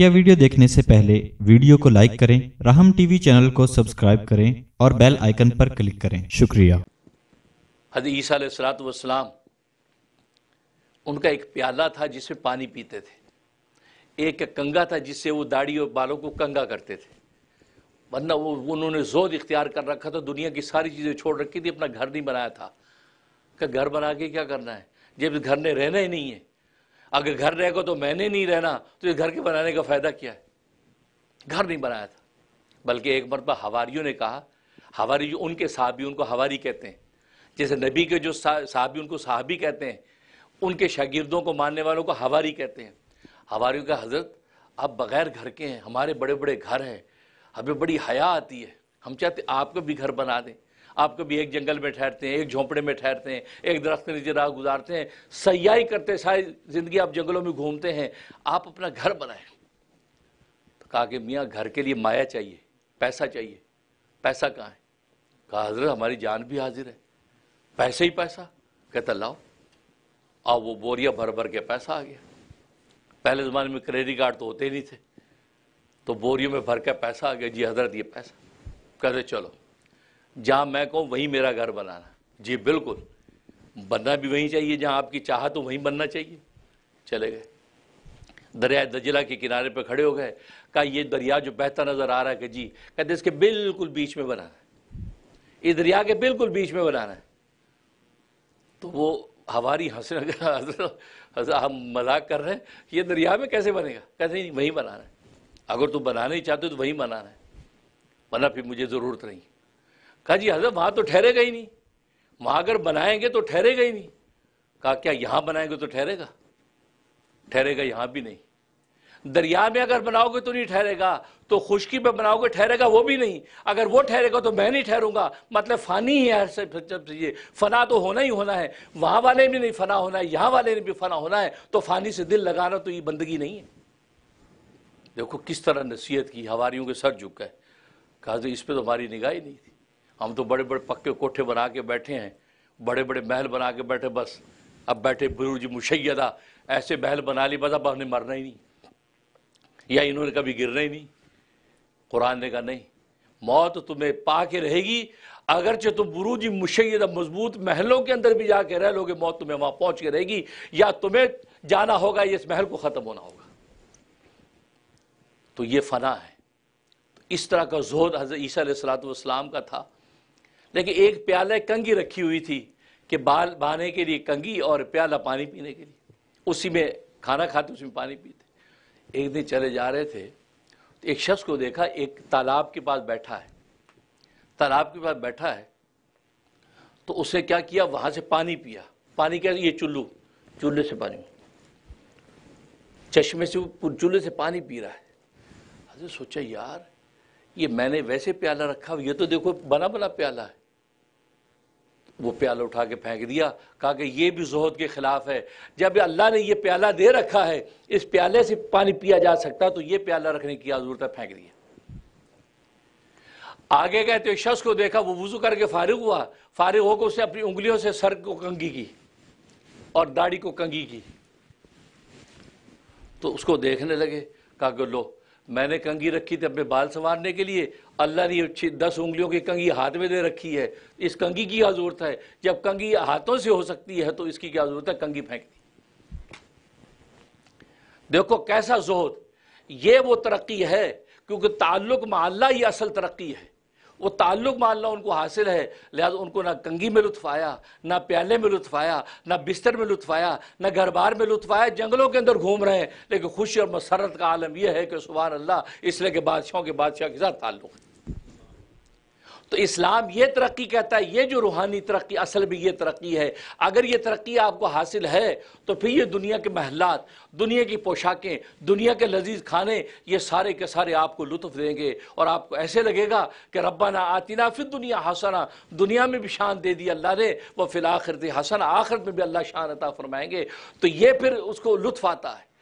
मुख्य वीडियो देखने से पहले वीडियो को लाइक करें राहम टीवी चैनल को सब्सक्राइब करें और बेल आइकन पर क्लिक करें शुक्रिया हदी ईसा उनका एक प्याला था जिसमें पानी पीते थे एक कंगा था जिससे वो दाढ़ी और बालों को कंगा करते थे वरना वो उन्होंने जोर इख्तियार कर रखा था दुनिया की सारी चीज़ें छोड़ रखी थी अपना घर नहीं बनाया था घर बना के क्या करना है जब घर ने रहना ही नहीं है अगर घर रहेगा तो मैंने नहीं रहना तो इस घर के बनाने का फ़ायदा क्या है घर नहीं बनाया था बल्कि एक मरतबा हवारीयों ने कहा हवारी उनके साहबी उनको हवारी कहते हैं जैसे नबी के जो साहबी उनको साहबी कहते हैं उनके शागिर्दों को मानने वालों को हवारी कहते हैं हवारियों का हजरत आप बग़ैर घर के हैं हमारे बड़े बड़े घर हैं हमें बड़ी हया आती है हम चाहते आपको भी घर बना दें आप कभी एक जंगल में ठहरते हैं एक झोंपड़े में ठहरते हैं एक दरख्त के नीचे राह गुजारते हैं सयाही करते सारी ज़िंदगी आप जंगलों में घूमते हैं आप अपना घर बनाए तो कहा कि मियाँ घर के लिए माया चाहिए पैसा चाहिए पैसा कहाँ है कहा हजरत हमारी जान भी हाजिर है पैसे ही पैसा कहता लाओ और वो बोरिया भर भर के पैसा आ गया पहले ज़माने में क्रेडिट कार्ड तो होते ही नहीं थे तो बोरियों में भर के पैसा आ गया जी हजरत ये पैसा कहते चलो जहां मैं कहूँ वहीं मेरा घर बनाना जी बिल्कुल बनना भी वहीं चाहिए जहां आपकी चाह तो वहीं बनना चाहिए चले गए दरिया दजिला के किनारे पर खड़े हो गए कहा ये दरिया जो बहता नजर आ रहा है कि जी कहते तो इसके बिल्कुल बीच में बनाना है इस दरिया के बिल्कुल बीच में बनाना है तो वो हमारी हंसने लगा हम मजाक कर रहे हैं ये दरिया में कैसे बनेगा कहते नहीं वहीं बनाना है अगर तुम बनाना ही चाहते हो तो वहीं बनाना है वरना फिर मुझे ज़रूरत नहीं कहा जी हजरत वहाँ तो ठहरेगा ही नहीं वहाँ अगर बनाएंगे तो ठहरेगा ही नहीं कहा क्या यहाँ बनाएंगे तो ठहरेगा ठहरेगा यहाँ भी नहीं दरिया में अगर बनाओगे तो नहीं ठहरेगा तो खुशकी में बनाओगे ठहरेगा वो भी नहीं अगर वो ठहरेगा तो मैं नहीं ठहरूंगा मतलब फ़ानी ही है जब ये फ़ना तो होना ही होना है वहाँ वाले भी नहीं फ़ना होना है यहाँ वाले ने भी फ़ना होना है तो फ़ानी से दिल लगाना तो ये बंदगी नहीं है देखो किस तरह नसीहत की हवारी के सर झुक गए कहा इस पर तो हमारी निगाह ही नहीं थी हम तो बड़े बड़े पक्के कोठे बना के बैठे हैं बड़े बड़े महल बना के बैठे बस अब बैठे जी मुशैदा ऐसे महल बना ली बस अब हमने मरना ही नहीं या इन्होंने कभी गिरना ही नहीं कुरान ने कहा नहीं मौत तो तुम्हें पा के रहेगी अगरचे तुम जी मुशैदा मजबूत महलों के अंदर भी जाके रह लोगे मौत तुम्हें वहां पहुंच के रहेगी या तुम्हें जाना होगा इस महल को ख़त्म होना होगा तो ये फ़ना है तो इस तरह का जोहद हज़रत ईसा सलात का था लेकिन एक प्याला कंगी रखी हुई थी कि बाल बहाने के लिए कंगी और प्याला पानी पीने के लिए उसी में खाना खाते उसी में पानी पीते एक दिन चले जा रहे थे तो एक शख्स को देखा एक तालाब के पास बैठा है तालाब के पास बैठा है तो उसने क्या किया वहां से पानी पिया पानी क्या ये चुल्लू चूल्हे से पानी चश्मे से चूल्हे से पानी पी रहा है अरे सोचा यार ये मैंने वैसे प्याला रखा ये तो देखो बना बना प्याला है वो प्याला उठा के फेंक दिया कहा कि ये भी जहद के ख़िलाफ़ है जब अल्लाह ने ये प्याला दे रखा है इस प्याले से पानी पिया जा सकता तो ये प्याला रखने की जरूरत है फेंक दिया आगे गए तो एक शख्स को देखा वो वजू करके फारिग हुआ फारिग होकर उसने अपनी उंगलियों से सर को कंगी की और दाढ़ी को कंगी की तो उसको देखने लगे कहा कि लो मैंने कंगी रखी थी अपने बाल संवारने के लिए अल्लाह ने दस उंगलियों की कंगी हाथ में दे रखी है इस कंगी की क्या जरूरत है जब कंगी हाथों से हो सकती है तो इसकी क्या जरूरत है कंगी फेंक दी देखो कैसा जोहद ये वो तरक्की है क्योंकि ताल्लुक माल्ला ही असल तरक्की है वो ताल्लुक मानना उनको हासिल है लिहाजा उनको ना कंगी में लुत्फ आया ना प्याले में लुत्फ आया ना बिस्तर में लुत्फ आया ना घर बार में लुत्फ आया जंगलों के अंदर घूम रहे हैं लेकिन खुशी और मसरत का आलम यह है कि सुबह अल्लाह इसलिए के बादशाहों के बादशाह के साथ ताल्लुक़ है तो इस्लाम ये तरक्की कहता है ये जो रूहानी तरक्की असल में ये तरक्की है अगर ये तरक्की आपको हासिल है तो फिर ये दुनिया के महलात दुनिया की पोशाकें दुनिया के लजीज खाने ये सारे के सारे आपको लुत्फ देंगे और आपको ऐसे लगेगा कि रब्बा ना आती ना फिर दुनिया हसना दुनिया में भी शान दे दी अल्लाह ने वह फिल आखिरत हसन आखिरत में भी अल्लाह शान अता फरमाएंगे तो ये फिर उसको लुत्फ आता है